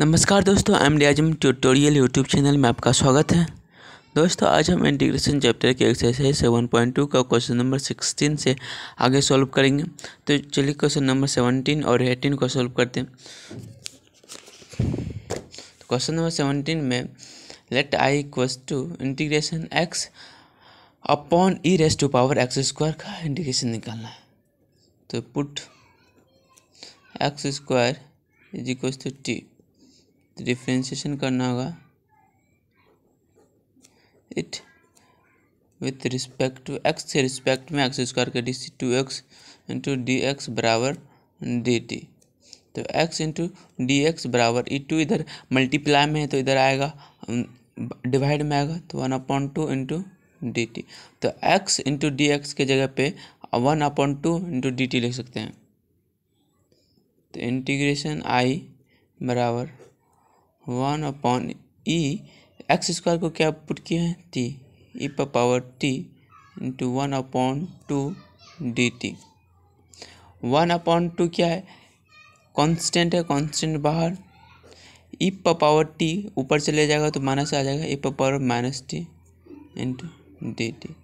नमस्कार दोस्तों M D Azam tutorial YouTube channel में आपका स्वागत है दोस्तों आज हम इंटीग्रेशन चैप्टर के एक्सरसाइज सेवन पॉइंट टू का क्वेश्चन नंबर सिक्सटीन से आगे सॉल्व करेंगे तो चलिए क्वेश्चन नंबर सेवनटीन और एटीन को सॉल्व करते हैं तो क्वेश्चन नंबर सेवनटीन में let I equals to integration x upon e raise to power x square का इंटीग्रेशन निकालना है तो put x square is equal to T differentiation करना होगा it with respect to x के रिस्पेक्ट में x square के d c to x into d x बराबर डी टी तो एक्स इंटू डी एक्स बराबर ई e टू इधर multiply में है तो इधर आएगा डिवाइड में आएगा तो one upon two into d t तो एक्स इंटू डी एक्स के जगह पे one upon two into d t लिख सकते हैं तो इंटीग्रेशन आई बराबर one upon e x square को क्या पुट किए हैं टी ई पर power t into one upon two d t one upon two क्या है कांस्टेंट है कांस्टेंट बाहर ई पर पावर टी ऊपर चले जाएगा तो माइनस आ जाएगा ई पर power minus t into d t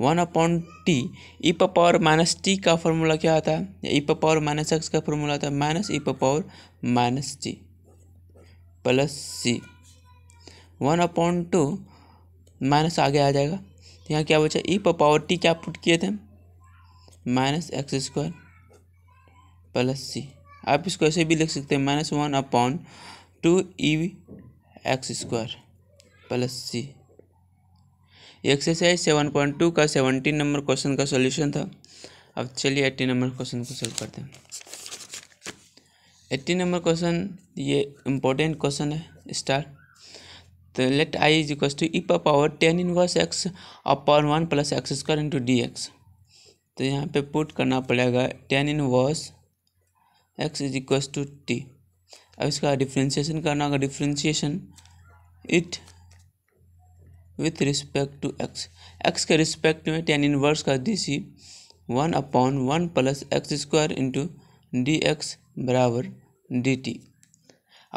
one upon t e पर पावर माइनस टी का फॉर्मूला क्या आता है ई पर पावर माइनस एक्स का फॉर्मूला आता है माइनस ई पर power minus t plus c one upon two minus आगे आ जाएगा तो यहाँ क्या बचा ई e पर पावर टी क्या पुट किए थे minus x square plus c आप इसको ऐसे भी लिख सकते हैं minus one upon two e x square plus c exercise seven point two का सेवनटीन नंबर क्वेश्चन का सॉल्यूशन था अब चलिए एट्टीन नंबर क्वेश्चन को सॉल्व करते हैं एट्टी नंबर क्वेश्चन ये इंपॉर्टेंट क्वेश्चन है स्टार तो let I is equal to e power tan inverse x upon one plus x square into d x तो यहाँ पे पुट करना पड़ेगा tan inverse x is equal to t अब इसका differentiation करना होगा differentiation it with respect to x x के रिस्पेक्ट में टेन इन वर्स का d c one upon one plus x square into d x बराबर d t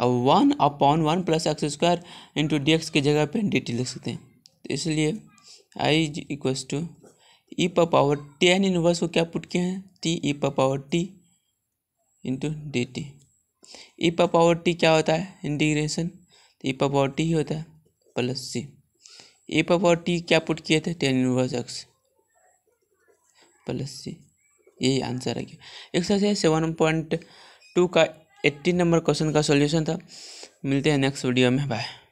अब one upon one plus x square into d x की जगह पे D t लिख सकते हैं तो इसलिए आई इक्वल्स टू ई पर पावर टेन इनवर्स को क्या पुट किए हैं टी ई पर power t into d t e पर पावर टी क्या होता है इंटीग्रेशन तो ई पर पावर टी ही होता है प्लस सी ई पर पावर टी क्या पुट किए थे tan inverse x plus c यही आंसर आ गया एक्सरसाइज सेवन पॉइंट टू का एट्टीन नंबर क्वेश्चन का सॉल्यूशन था मिलते हैं नेक्स्ट वीडियो में बाय